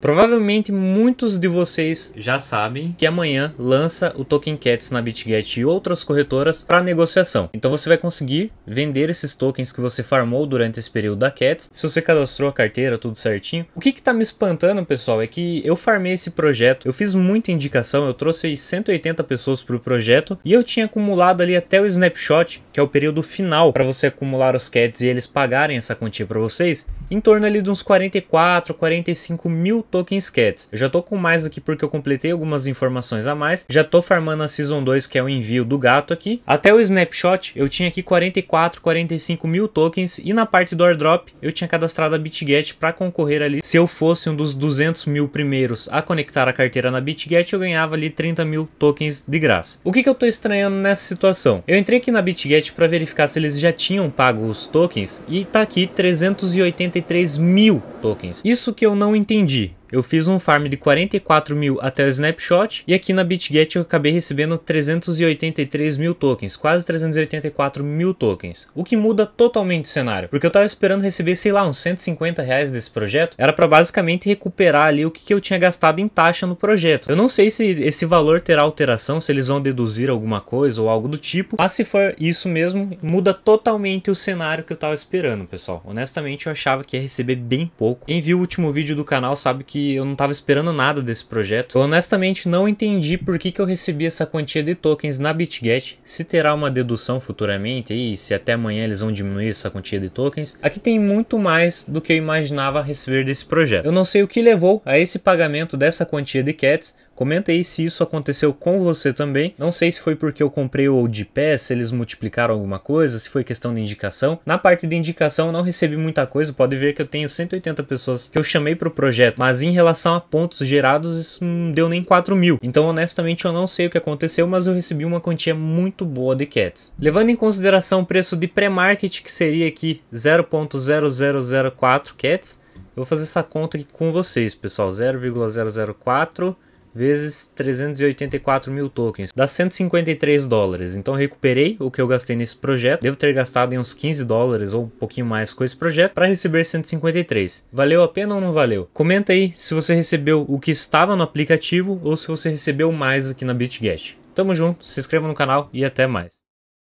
Provavelmente muitos de vocês já sabem que amanhã lança o Token Cats na BitGet e outras corretoras para negociação. Então você vai conseguir vender esses tokens que você farmou durante esse período da Cats, se você cadastrou a carteira, tudo certinho. O que está me espantando, pessoal, é que eu farmei esse projeto, eu fiz muita indicação, eu trouxe 180 pessoas para o projeto e eu tinha acumulado ali até o snapshot, que é o período final para você acumular os Cats e eles pagarem essa quantia para vocês em torno ali de uns 44, 45 mil tokens cats. Eu já tô com mais aqui porque eu completei algumas informações a mais. Já tô farmando a Season 2, que é o envio do gato aqui. Até o snapshot, eu tinha aqui 44, 45 mil tokens. E na parte do airdrop, eu tinha cadastrado a BitGet para concorrer ali. Se eu fosse um dos 200 mil primeiros a conectar a carteira na BitGet, eu ganhava ali 30 mil tokens de graça. O que, que eu tô estranhando nessa situação? Eu entrei aqui na BitGet para verificar se eles já tinham pago os tokens. E tá aqui 380 173 mil tokens. Isso que eu não entendi. Eu fiz um farm de 44 mil até o snapshot e aqui na BitGet eu acabei recebendo 383 mil tokens, quase 384 mil tokens, o que muda totalmente o cenário, porque eu estava esperando receber, sei lá, uns 150 reais desse projeto, era para basicamente recuperar ali o que, que eu tinha gastado em taxa no projeto. Eu não sei se esse valor terá alteração, se eles vão deduzir alguma coisa ou algo do tipo, mas se for isso mesmo, muda totalmente o cenário que eu estava esperando, pessoal. Honestamente, eu achava que ia receber bem pouco. Quem viu o último vídeo do canal sabe que que eu não estava esperando nada desse projeto. Eu honestamente não entendi por que, que eu recebi essa quantia de tokens na BitGet, se terá uma dedução futuramente e se até amanhã eles vão diminuir essa quantia de tokens. Aqui tem muito mais do que eu imaginava receber desse projeto. Eu não sei o que levou a esse pagamento dessa quantia de cats, Comenta aí se isso aconteceu com você também. Não sei se foi porque eu comprei o de pé, se eles multiplicaram alguma coisa, se foi questão de indicação. Na parte de indicação eu não recebi muita coisa, pode ver que eu tenho 180 pessoas que eu chamei para o projeto, mas em relação a pontos gerados isso não deu nem 4 mil. Então honestamente eu não sei o que aconteceu, mas eu recebi uma quantia muito boa de cats. Levando em consideração o preço de pré-market que seria aqui 0.0004 cats, eu vou fazer essa conta aqui com vocês pessoal, 0,004 vezes 384 mil tokens, dá 153 dólares. Então recuperei o que eu gastei nesse projeto, devo ter gastado em uns 15 dólares ou um pouquinho mais com esse projeto para receber 153. Valeu a pena ou não valeu? Comenta aí se você recebeu o que estava no aplicativo ou se você recebeu mais aqui na BitGet. Tamo junto, se inscreva no canal e até mais.